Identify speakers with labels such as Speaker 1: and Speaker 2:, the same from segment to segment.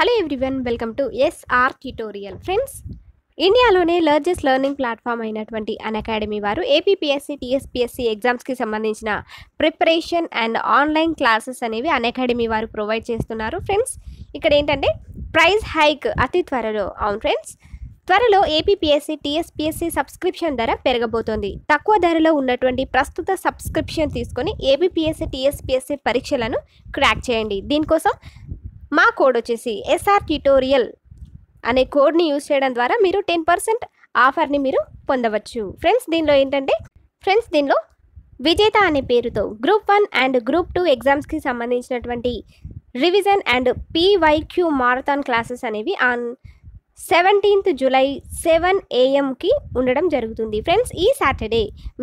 Speaker 1: hello everyone welcome to SR tutorial friends ఇండియాలోనే largest learning platform అయినటువంటి Unacademy వారు APSC TSPSC ఎగ్జామ్స్కి సంబంధించిన ప్రిపరేషన్ అండ్ ఆన్లైన్ క్లాసెస్ అనేవి అన్ అకాడమీ వారు ప్రొవైడ్ చేస్తున్నారు ఫ్రెండ్స్ ఇక్కడ ఏంటంటే ప్రైస్ హైక్ అతి త్వరలో అవును ఫ్రెండ్స్ త్వరలో ఏపీఎస్సి టీఎస్పీఎస్సీ సబ్స్క్రిప్షన్ ధర పెరగబోతోంది తక్కువ ధరలో ఉన్నటువంటి ప్రస్తుత సబ్స్క్రిప్షన్ తీసుకొని ఏపీఎస్సి టీఎస్పీఎస్సీ పరీక్షలను క్రాక్ చేయండి దీనికోసం మా కోడ్ వచ్చేసి ఎస్ఆర్ ట్యూటోరియల్ అనే కోడ్ని యూస్ చేయడం ద్వారా మీరు టెన్ పర్సెంట్ ఆఫర్ని మీరు పొందవచ్చు ఫ్రెండ్స్ దీనిలో ఏంటంటే ఫ్రెండ్స్ దీనిలో విజేత అనే పేరుతో group one and group two ఎగ్జామ్స్కి సంబంధించినటువంటి revision and PYQ marathon classes అనేవి ఆన్ సెవెంటీన్త్ జూలై సెవెన్ ఏఎంకి ఉండడం జరుగుతుంది ఫ్రెండ్స్ ఈ సాటర్డే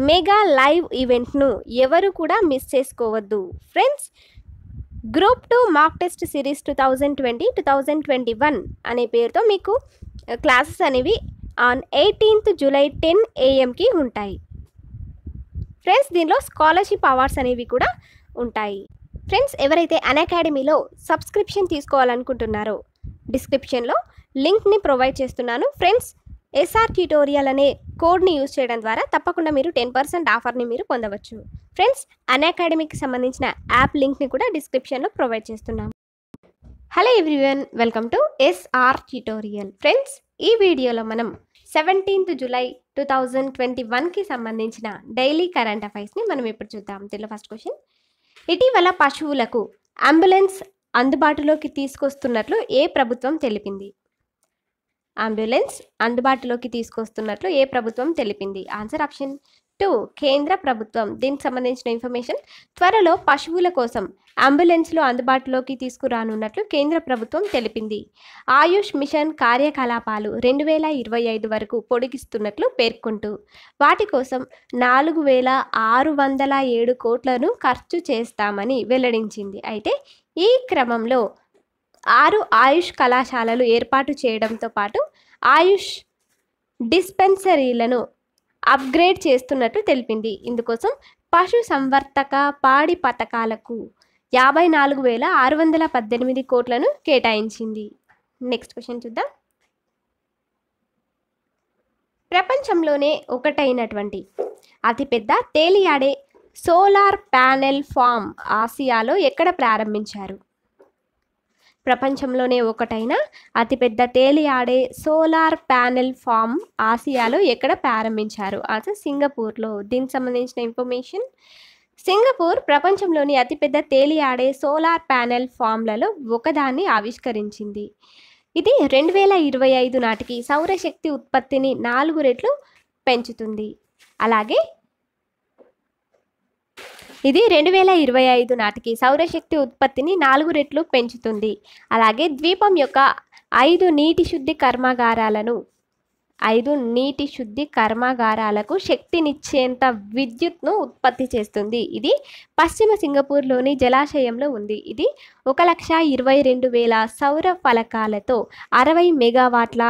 Speaker 1: మెగా లైవ్ ఈవెంట్ను ఎవరు కూడా మిస్ చేసుకోవద్దు friends group two mock test series two thousand twenty two thousand twenty one అనే పేరుతో మీకు క్లాసెస్ అనేవి ఆన్ ఎయిటీన్త్ జూలై టెన్ ఏఎంకి ఉంటాయి ఫ్రెండ్స్ దీనిలో స్కాలర్షిప్ అవార్డ్స్ అనేవి కూడా ఉంటాయి ఫ్రెండ్స్ ఎవరైతే అకాడమీలో సబ్స్క్రిప్షన్ తీసుకోవాలనుకుంటున్నారో డిస్క్రిప్షన్లో లింక్ని ప్రొవైడ్ చేస్తున్నాను ఫ్రెండ్స్ ఎస్ఆర్ ట్యూటోరియల్ అనే కోడ్ని యూజ్ చేయడం ద్వారా తప్పకుండా మీరు టెన్ పర్సెంట్ ఆఫర్ని మీరు పొందవచ్చు ఫ్రెండ్స్ అన్అకాడమీకి సంబంధించిన యాప్ లింక్ని కూడా డిస్క్రిప్షన్లో ప్రొవైడ్ చేస్తున్నాం hello everyone welcome to SR tutorial friends ఈ వీడియోలో మనం seventeenth July two thousand twenty వన్కి సంబంధించిన డైలీ కరెంట్ అఫైర్స్ని మనం ఇప్పుడు చూద్దాం తెలుగు ఫస్ట్ క్వశ్చన్ ఇటీవల పశువులకు అంబులెన్స్ అందుబాటులోకి తీసుకొస్తున్నట్లు ఏ ప్రభుత్వం తెలిపింది అంబులెన్స్ అందుబాటులోకి తీసుకొస్తున్నట్లు ఏ ప్రభుత్వం తెలిపింది ఆన్సర్ ఆప్షన్ టూ కేంద్ర ప్రభుత్వం దీనికి సంబంధించిన ఇన్ఫర్మేషన్ త్వరలో పశువుల కోసం అంబులెన్స్లు అందుబాటులోకి తీసుకురానున్నట్లు కేంద్ర ప్రభుత్వం తెలిపింది ఆయుష్ మిషన్ కార్యకలాపాలు రెండు వేల ఇరవై ఐదు వరకు పొడిగిస్తున్నట్లు పేర్కొంటూ వాటి కోసం నాలుగు వేల ఆరు వందల ఏడు కోట్లను ఖర్చు చేస్తామని వెల్లడించింది అయితే ఈ క్రమంలో ఆరు ఆయుష్ కళాశాలలు ఏర్పాటు చేయడంతో పాటు ఆయుష్ డిస్పెన్సరీలను అప్గ్రేడ్ చేస్తున్నట్లు తెలిపింది ఇందుకోసం పశు సంవర్తక పాడి పథకాలకు యాభై నాలుగు వేల ఆరు వందల పద్దెనిమిది కోట్లను కేటాయించింది నెక్స్ట్ క్వశ్చన్ చూద్దాం ప్రపంచంలోనే ఒకటైనటువంటి అతిపెద్ద తేలియాడే సోలార్ ప్యానెల్ ఫామ్ ఆసియాలో ఎక్కడ ప్రారంభించారు ప్రపంచంలోనే ఒకటైన అతిపెద్ద తేలి ఆడే సోలార్ ప్యానెల్ ఫామ్ ఆసియాలో ఎక్కడ ప్రారంభించారు అది సింగపూర్లో దీనికి సంబంధించిన ఇన్ఫర్మేషన్ సింగపూర్ ప్రపంచంలోని అతిపెద్ద తేలి ఆడే సోలార్ ప్యానెల్ ఫామ్లలో ఒకదాన్ని ఆవిష్కరించింది ఇది రెండు వేల ఇరవై ఐదు నాటికి సౌరశక్తి ఉత్పత్తిని నాలుగు రెట్లు పెంచుతుంది అలాగే ఇది రెండు వేల ఇరవై ఐదు నాటికి సౌరశక్తి ఉత్పత్తిని నాలుగు రెట్లు పెంచుతుంది అలాగే ద్వీపం యొక్క ఐదు నీటి శుద్ధి కర్మాగారాలను ఐదు నీటి శుద్ధి కర్మాగారాలకు శక్తినిచ్చేంత విద్యుత్ను ఉత్పత్తి చేస్తుంది ఇది పశ్చిమ సింగపూర్లోని జలాశయంలో ఉంది ఇది ఒక లక్ష ఇరవై రెండు వేల సౌర ఫలకాలతో అరవై మెగావాట్ల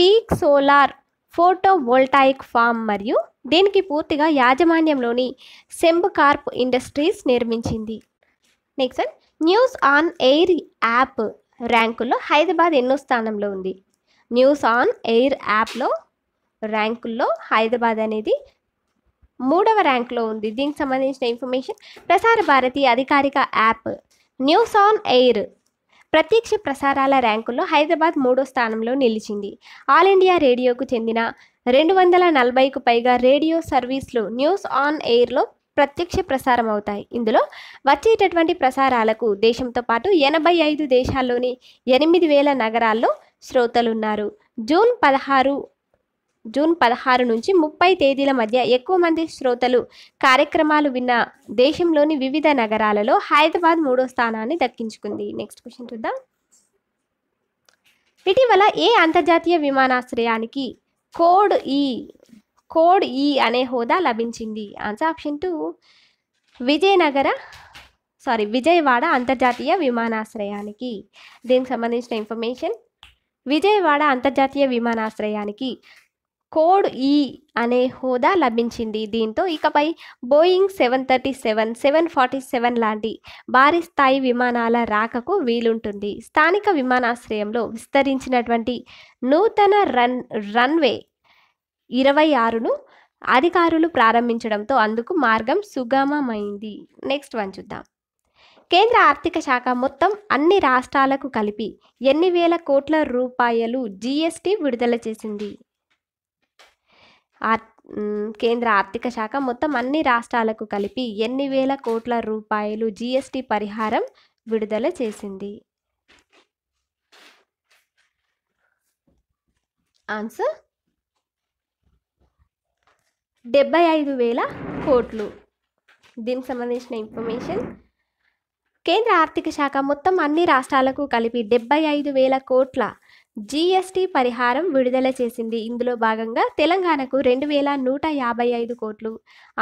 Speaker 1: పీక్ సోలార్ ఫోటోవోల్టాయిక్ ఫామ్ మరియు దీనికి పూర్తిగా యాజమాన్యంలోని సెంబ్ కార్ప్ ఇండస్ట్రీస్ నిర్మించింది next news on air app ర్యాంకుల్లో హైదరాబాద్ ఎన్నో స్థానంలో ఉంది న్యూస్ ఆన్ ఎయిర్ యాప్లో ర్యాంకుల్లో హైదరాబాద్ అనేది మూడవ ర్యాంకులో ఉంది దీనికి సంబంధించిన ఇన్ఫర్మేషన్ ప్రసార భారతి అధికారిక యాప్ న్యూస్ ఆన్ ఎయిర్ ప్రత్యక్ష ప్రసారాల ర్యాంకుల్లో హైదరాబాద్ మూడో స్థానంలో నిలిచింది ఆల్ ఇండియా రేడియోకు చెందిన రెండు వందల నలభైకు పైగా రేడియో సర్వీస్లు న్యూస్ ఆన్ ఎయిర్లో ప్రత్యక్ష ప్రసారం అవుతాయి ఇందులో వచ్చేటటువంటి ప్రసారాలకు దేశంతో పాటు ఎనభై ఐదు దేశాల్లోని ఎనిమిది వేల నగరాల్లో శ్రోతలున్నారు జూన్ పదహారు జూన్ పదహారు నుంచి ముప్పై తేదీల మధ్య ఎక్కువ మంది శ్రోతలు కార్యక్రమాలు విన్న దేశంలోని వివిధ నగరాలలో హైదరాబాద్ మూడో స్థానాన్ని దక్కించుకుంది నెక్స్ట్ క్వశ్చన్ చూద్దాం ఇటీవల ఏ అంతర్జాతీయ విమానాశ్రయానికి కోడ్ ఈ కోడ్ ఈ అనే హోదా లభించింది answer option two Vijayanagara sorry Vijayawada అంతర్జాతీయ విమానాశ్రయానికి దీనికి సంబంధించిన ఇన్ఫర్మేషన్ విజయవాడ అంతర్జాతీయ విమానాశ్రయానికి కోడ్ ఈ అనే హోదా లభించింది దీంతో ఇకపై Boeing seven thirty seven seven forty seven లాంటి భారీ స్థాయి విమానాల రాకకు వీలుంటుంది స్థానిక విమానాశ్రయంలో విస్తరించినటువంటి నూతన రన్ రన్వే ఇరవై ఆరును అధికారులు ప్రారంభించడంతో అందుకు మార్గం సుగమమైంది నెక్స్ట్ వన్ చూద్దాం కేంద్ర ఆర్థిక శాఖ మొత్తం అన్ని రాష్ట్రాలకు కలిపి ఎన్ని వేల కోట్ల రూపాయలు జీఎస్టీ విడుదల చేసింది కేంద్ర ఆర్థిక శాఖ మొత్తం అన్ని రాష్ట్రాలకు కలిపి ఎన్ని వేల కోట్ల రూపాయలు జీఎస్టీ పరిహారం విడుదల చేసింది ఆన్సర్ డెబ్బై ఐదు వేల కోట్లు దీనికి సంబంధించిన ఇన్ఫర్మేషన్ కేంద్ర ఆర్థిక శాఖ మొత్తం అన్ని రాష్ట్రాలకు కలిపి డెబ్బై ఐదు వేల కోట్ల జీఎస్టీ పరిహారం విడుదల చేసింది ఇందులో భాగంగా తెలంగాణకు రెండు వేల నూట యాభై ఐదు కోట్లు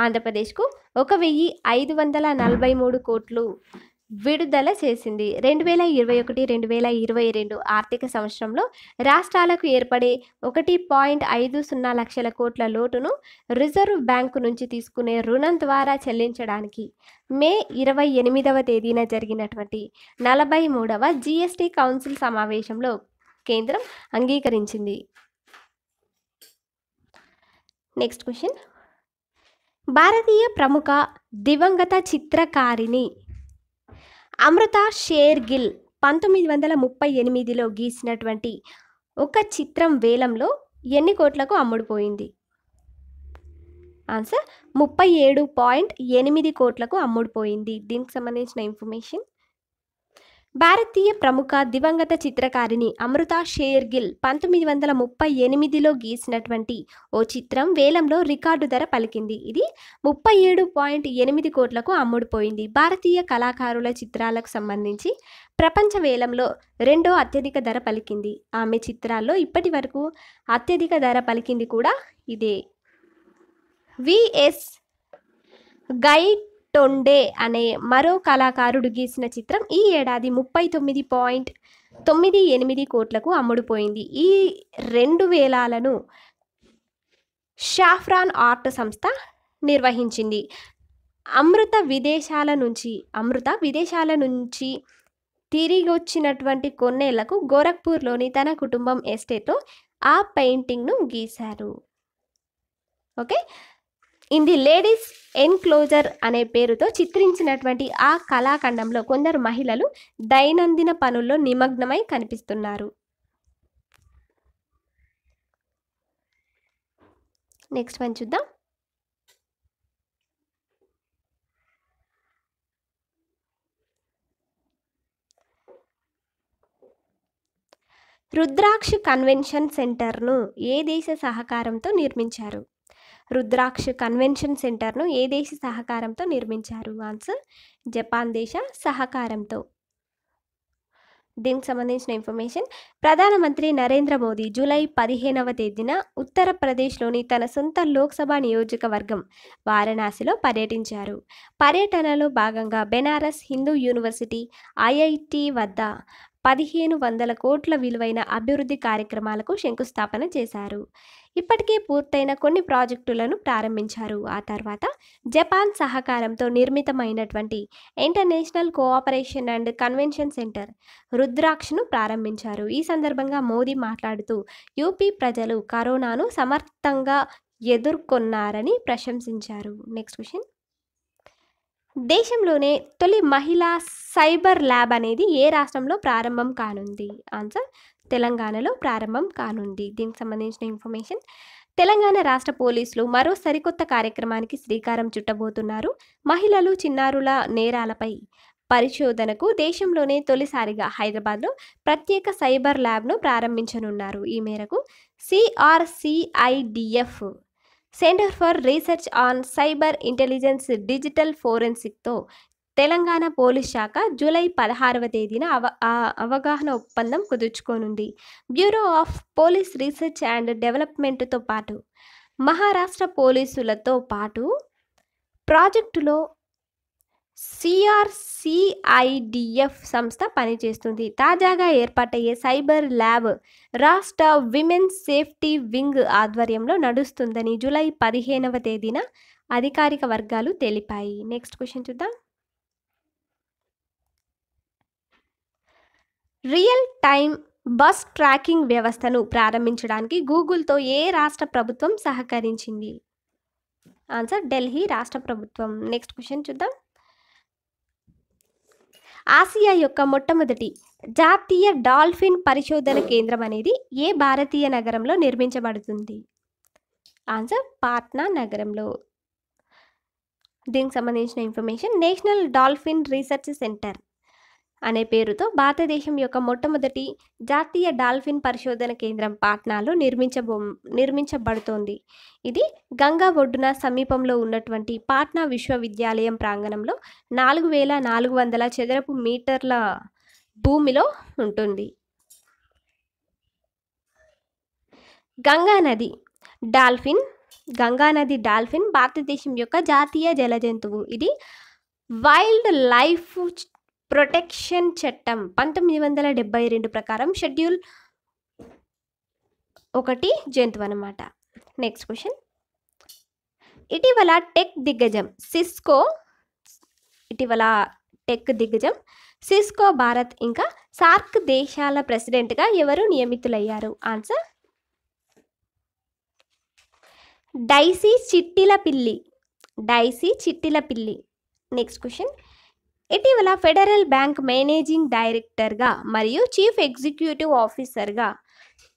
Speaker 1: ఆంధ్రప్రదేశ్కు ఒక వెయ్యి ఐదు వందల నలభై మూడు కోట్లు విడుదల చేసింది రెండు వేల ఇరవై ఒకటి రెండు వేల ఇరవై రెండు ఆర్థిక సంవత్సరంలో రాష్ట్రాలకు ఏర్పడే ఒకటి పాయింట్ ఐదు సున్నా లక్షల కోట్ల లోటును రిజర్వ్ బ్యాంకు నుంచి తీసుకునే రుణం ద్వారా చెల్లించడానికి మే ఇరవై ఎనిమిదవ తేదీన జరిగినటువంటి నలభై మూడవ జీఎస్టీ కౌన్సిల్ సమావేశంలో కేంద్రం అంగీకరించింది నెక్స్ట్ క్వశ్చన్ భారతీయ ప్రముఖ దివంగత చిత్రకారిణి అమృత షేర్గిల్ పంతొమ్మిది వందల ముప్పై ఎనిమిదిలో గీసినటువంటి ఒక చిత్రం వేలంలో ఎన్ని కోట్లకు అమ్ముడుపోయింది ఆన్సర్ ముప్పై ఏడు పాయింట్ ఎనిమిది కోట్లకు అమ్ముడుపోయింది దీనికి సంబంధించిన ఇన్ఫర్మేషన్ భారతీయ ప్రముఖ దివంగత చిత్రకారిణి అమృత షేర్గిల్ పంతొమ్మిది వందల ముప్పై ఎనిమిదిలో గీసినటువంటి ఓ చిత్రం వేలంలో రికార్డు ధర పలికింది ఇది ముప్పై ఏడు పాయింట్ ఎనిమిది కోట్లకు అమ్ముడుపోయింది భారతీయ కళాకారుల చిత్రాలకు సంబంధించి ప్రపంచ వేలంలో రెండో అత్యధిక ధర పలికింది ఆమె చిత్రాల్లో ఇప్పటి వరకు అత్యధిక ధర పలికింది కూడా ఇదే విఎస్ గైడ్ టొండే అనే మరో కళాకారుడు గీసిన చిత్రం ఈ ఏడాది ముప్పై తొమ్మిది పాయింట్ తొమ్మిది ఎనిమిది కోట్లకు అమ్ముడుపోయింది ఈ రెండు వేలాలను షాఫ్రాన్ ఆర్ట్ సంస్థ నిర్వహించింది అమృత విదేశాల నుంచి అమృత విదేశాల నుంచి తిరిగి వచ్చినటువంటి కొన్నేళ్లకు గోరఖ్పూర్లోని తన కుటుంబం ఎస్టేట్లో ఆ పెయింటింగ్ను గీశారు okay in the ladies enclosure అనే పేరుతో చిత్రించినటువంటి ఆ కళాఖండంలో కొందరు మహిళలు దైనందిన పనుల్లో నిమగ్నమై కనిపిస్తున్నారు నెక్స్ట్ వన్ చూద్దాం రుద్రాక్ష కన్వెన్షన్ సెంటర్ను ఏ దేశ సహకారంతో నిర్మించారు రుద్రాక్ష కన్వెన్షన్ సెంటర్ను ఏ దేశ సహకారంతో నిర్మించారు ఆన్సర్ జపాన్ దేశ సహకారంతో దీనికి సంబంధించిన ఇన్ఫర్మేషన్ ప్రధానమంత్రి నరేంద్ర మోదీ జూలై పదిహేనవ తేదీన ఉత్తరప్రదేశ్లోని తన సొంత లోక్సభ నియోజకవర్గం వారణాసిలో పర్యటించారు పర్యటనలో భాగంగా బెనారస్ హిందూ యూనివర్సిటీ ఐఐటి వద్ద పదిహేను వందల కోట్ల విలువైన అభివృద్ధి కార్యక్రమాలకు శంకుస్థాపన చేశారు ఇప్పటికే పూర్తయిన కొన్ని ప్రాజెక్టులను ప్రారంభించారు ఆ తర్వాత జపాన్ సహకారంతో నిర్మితమైనటువంటి international cooperation and convention centre రుద్రాక్షను ప్రారంభించారు ఈ సందర్భంగా మోదీ మాట్లాడుతూ యూపీ ప్రజలు కరోనాను సమర్థంగా ఎదుర్కొన్నారని ప్రశంసించారు నెక్స్ట్ క్వశ్చన్ దేశంలోనే తొలి మహిళా సైబర్ ల్యాబ్ అనేది ఏ రాష్ట్రంలో ప్రారంభం కానుంది ఆన్సర్ తెలంగాణలో ప్రారంభం కానుంది దీనికి సంబంధించిన ఇన్ఫర్మేషన్ తెలంగాణ రాష్ట్ర పోలీసులు మరో సరికొత్త కార్యక్రమానికి శ్రీకారం చుట్టబోతున్నారు మహిళలు చిన్నారుల నేరాలపై పరిశోధనకు దేశంలోనే తొలిసారిగా హైదరాబాద్లో ప్రత్యేక సైబర్ ల్యాబ్ను ప్రారంభించనున్నారు ఈ మేరకు CRCIDF centre for research on cyber intelligence digital ఫోరెన్సిక్తో తెలంగాణ పోలీస్ శాఖ జూలై పదహారవ తేదీన అవ అవగాహన ఒప్పందం కుదుర్చుకోనుంది bureau of police research and డెవలప్మెంట్తో పాటు మహారాష్ట్ర పోలీసులతో పాటు ప్రాజెక్టులో సిఆర్సిఐడిఎఫ్ సంస్థ పనిచేస్తుంది తాజాగా ఏర్పాటయ్యే సైబర్ ల్యాబ్ రాష్ట్ర విమెన్ సేఫ్టీ వింగ్ ఆధ్వర్యంలో నడుస్తుందని జూలై పదిహేనవ తేదీన అధికారిక వర్గాలు తెలిపాయి నెక్స్ట్ క్వశ్చన్ చూద్దాం రియల్ టైమ్ బస్ ట్రాకింగ్ వ్యవస్థను ప్రారంభించడానికి గూగుల్తో ఏ రాష్ట్ర ప్రభుత్వం సహకరించింది ఆన్సర్ ఢిల్లీ రాష్ట్ర ప్రభుత్వం నెక్స్ట్ క్వశ్చన్ చూద్దాం ఆసియా యొక్క మొట్టమొదటి జాతీయ డాల్ఫిన్ పరిశోధన కేంద్రం అనేది ఏ భారతీయ నగరంలో నిర్మించబడుతుంది ఆన్సర్ పాట్నా నగరంలో దీనికి సంబంధించిన information national dolphin research centre అనే పేరుతో భారతదేశం యొక్క మొట్టమొదటి జాతీయ డాల్ఫిన్ పరిశోధన కేంద్రం పాట్నాలో నిర్మించబో నిర్మించబడుతోంది ఇది గంగా ఒడ్డున సమీపంలో ఉన్నటువంటి పాట్నా విశ్వవిద్యాలయం ప్రాంగణంలో నాలుగు వేల నాలుగు వందల చదరపు మీటర్ల భూమిలో ఉంటుంది గంగా నది డాల్ఫిన్ గంగానది డాల్ఫిన్ భారతదేశం యొక్క జాతీయ జంతువు ఇది వైల్డ్ లైఫ్ ప్రొటెక్షన్ చట్టం పంతొమ్మిది వందల డెబ్బై రెండు ప్రకారం షెడ్యూల్ ఒకటి జంతువు అనమాట నెక్స్ట్ క్వశ్చన్ ఇటీవల టెక్ దిగ్గజం సిస్కో ఇటీవల టెక్ దిగ్గజం సిస్కో భారత్ ఇంకా సార్క్ దేశాల ప్రెసిడెంట్గా ఎవరు నియమితులయ్యారు ఆన్సర్ డైసీ చిట్టిల పిల్లి డైసీ చిట్టిల పిల్లి నెక్స్ట్ క్వశ్చన్ ఇటీవల ఫెడరల్ బ్యాంక్ మేనేజింగ్ డైరెక్టర్గా మరియు చీఫ్ ఎగ్జిక్యూటివ్ ఆఫీసర్గా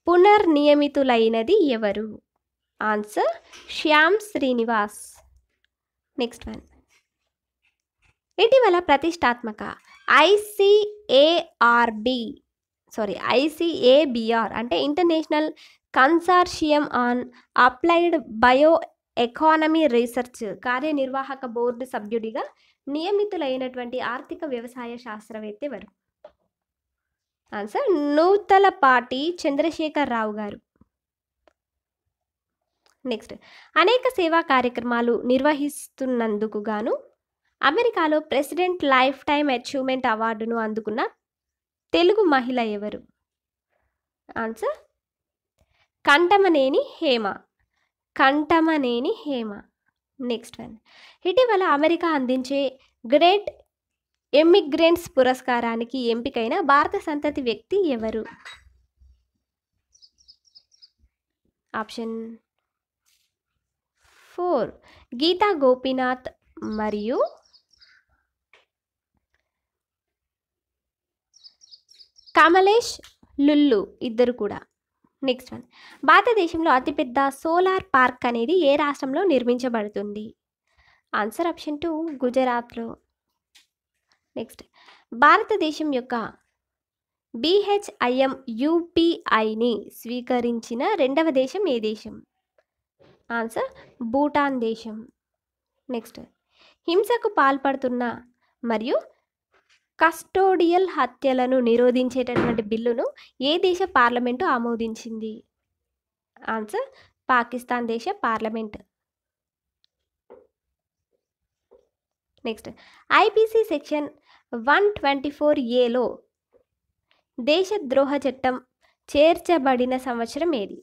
Speaker 1: పునర్నియమితులైనది ఎవరు answer Shyam Srinivas next one ఇటీవల ప్రతిష్టాత్మక ఐసిఏఆర్బి సారీ ఐసిఏబిఆర్ అంటే international consortium on applied bio economy research కార్యనిర్వాహక బోర్డు సభ్యుడిగా నియమితులైనటువంటి ఆర్థిక వ్యవసాయ శాస్త్రవేత్త ఎవరు ఆన్సర్ నూతలపాటి చంద్రశేఖర్ రావు గారు నెక్స్ట్ అనేక సేవా కార్యక్రమాలు నిర్వహిస్తున్నందుకు గాను అమెరికాలో ప్రెసిడెంట్ లైఫ్ టైమ్ అచీవ్మెంట్ అవార్డును అందుకున్న తెలుగు మహిళ ఎవరు answer Kantamaneni Hema Kantamaneni Hema next one ఇటీవల అమెరికా అందించే గ్రేట్ ఎమిగ్రెంట్స్ పురస్కారానికి ఎంపికైన భారత సంతతి వ్యక్తి ఎవరు ఆప్షన్ ఫోర్ గీతా గోపీనాథ్ మరియు కమలేష్ లుల్లు ఇద్దరు కూడా నెక్స్ట్ వన్ భారతదేశంలో అతిపెద్ద సోలార్ పార్క్ అనేది ఏ రాష్ట్రంలో నిర్మించబడుతుంది ఆన్సర్ ఆప్షన్ టూ గుజరాత్లో నెక్స్ట్ భారతదేశం యొక్క బిహెచ్ఐఎం యూపీఐని స్వీకరించిన రెండవ దేశం ఏ దేశం ఆన్సర్ భూటాన్ దేశం నెక్స్ట్ హింసకు పాల్పడుతున్న మరియు కస్టోడియల్ హత్యలను నిరోధించేటటువంటి బిల్లును ఏ దేశ పార్లమెంటు ఆమోదించింది ఆన్సర్ పాకిస్తాన్ దేశ parliament next IPC section one twenty four ఏలో దేశద్రోహ చట్టం చేర్చబడిన సంవత్సరం ఏది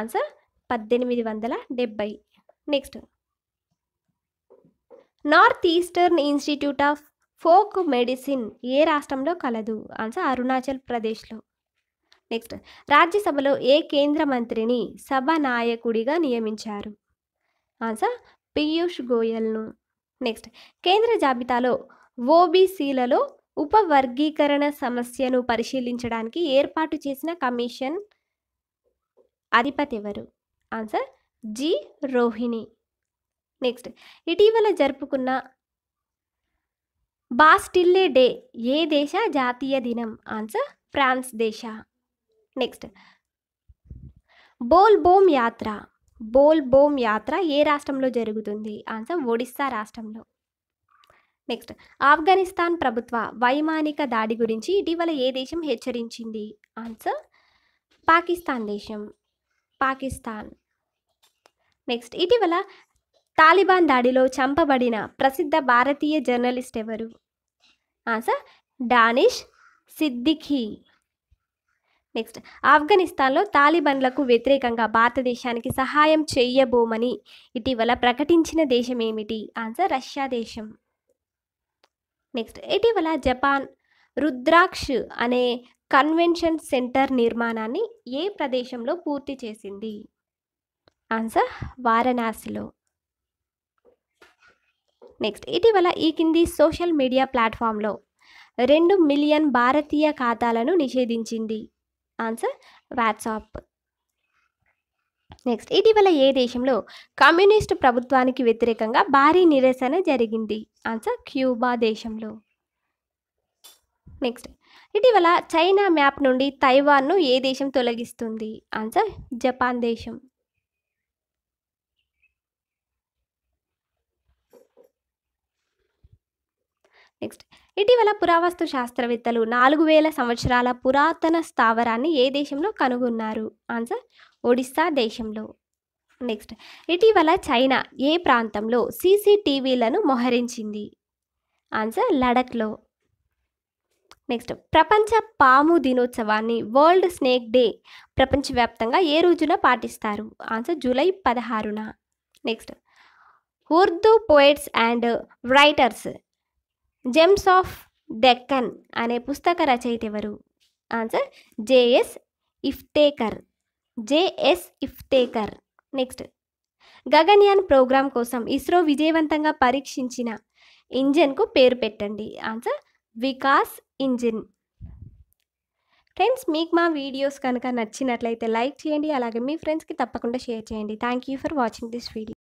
Speaker 1: ఆన్సర్ పద్దెనిమిది వందల డెబ్బై next north eastern institute of folk medicine ఏ రాష్ట్రంలో కలదు ఆన్సర్ అరుణాచల్ ప్రదేశ్లో నెక్స్ట్ రాజ్యసభలో ఏ కేంద్ర మంత్రిని సభ నాయకుడిగా నియమించారు ఆన్సర్ పీయూష్ గోయల్ను నెక్స్ట్ కేంద్ర జాబితాలో ఓబీసీలలో ఉపవర్గీకరణ సమస్యను పరిశీలించడానికి ఏర్పాటు చేసిన కమిషన్ అధిపతి ఎవరు ఆన్సర్ జి రోహిణి నెక్స్ట్ ఇటీవల జరుపుకున్న బాస్టిల్లే డే ఏ దేశ జాతీయ దినం ఆన్సర్ ఫ్రాన్స్ దేశ నెక్స్ట్ బోల్ బోమ్ యాత్ర బోల్ బోమ్ యాత్ర ఏ రాష్ట్రంలో జరుగుతుంది ఆన్సర్ ఒడిస్సా రాష్ట్రంలో నెక్స్ట్ ఆఫ్ఘనిస్తాన్ ప్రభుత్వ వైమానిక దాడి గురించి ఇటీవల ఏ దేశం హెచ్చరించింది ఆన్సర్ పాకిస్తాన్ దేశం పాకిస్తాన్ నెక్స్ట్ ఇటీవల తాలిబాన్ దాడిలో చంపబడిన ప్రసిద్ధ భారతీయ జర్నలిస్ట్ ఎవరు ఆన్సర్ డానిష్ సిద్దిఖీ నెక్స్ట్ ఆఫ్ఘనిస్తాన్లో తాలిబన్లకు వ్యతిరేకంగా భారతదేశానికి సహాయం చేయబోమని ఇటీవల ప్రకటించిన దేశం ఏమిటి ఆన్సర్ రష్యా దేశం నెక్స్ట్ ఇటీవల జపాన్ రుద్రాక్ష్ అనే కన్వెన్షన్ సెంటర్ నిర్మాణాన్ని ఏ ప్రదేశంలో పూర్తి చేసింది ఆన్సర్ వారణాసిలో నెక్స్ట్ ఇటీవల ఈ కింది సోషల్ మీడియా ప్లాట్ఫామ్లో రెండు మిలియన్ భారతీయ ఖాతాలను నిషేధించింది ఆన్సర్ వాట్సాప్ నెక్స్ట్ ఇటీవల ఏ దేశంలో కమ్యూనిస్టు ప్రభుత్వానికి వ్యతిరేకంగా భారీ నిరసన జరిగింది ఆన్సర్ క్యూబా దేశంలో నెక్స్ట్ ఇటీవల చైనా మ్యాప్ నుండి తైవాన్ను ఏ దేశం తొలగిస్తుంది ఆన్సర్ జపాన్ దేశం నెక్స్ట్ ఇటీవల పురావస్తు శాస్త్రవేత్తలు నాలుగు వేల సంవత్సరాల పురాతన స్థావరాన్ని ఏ దేశంలో కనుగొన్నారు ఆన్సర్ ఒడిస్సా దేశంలో నెక్స్ట్ ఇటీవల చైనా ఏ ప్రాంతంలో సీసీటీవీలను మొహరించింది ఆన్సర్ లడఖ్లో నెక్స్ట్ ప్రపంచ పాము దినోత్సవాన్ని వరల్డ్ స్నేక్ డే ప్రపంచవ్యాప్తంగా ఏ రోజున పాటిస్తారు ఆన్సర్ జూలై పదహారున next Urdu poets and writers gems of Deccan అనే పుస్తక రచయిత ఎవరు answer JS Iftekhar JS Iftekhar next Gaganyaan programme కోసం ఇస్రో విజయవంతంగా పరీక్షించిన ఇంజన్కు పేరు పెట్టండి ఆన్సర్ వికాస్ ఇంజిన్ ఫ్రెండ్స్ మీకు మా వీడియోస్ కనుక నచ్చినట్లయితే లైక్ చేయండి అలాగే మీ ఫ్రెండ్స్కి తప్పకుండా షేర్ చేయండి thank you for watching this video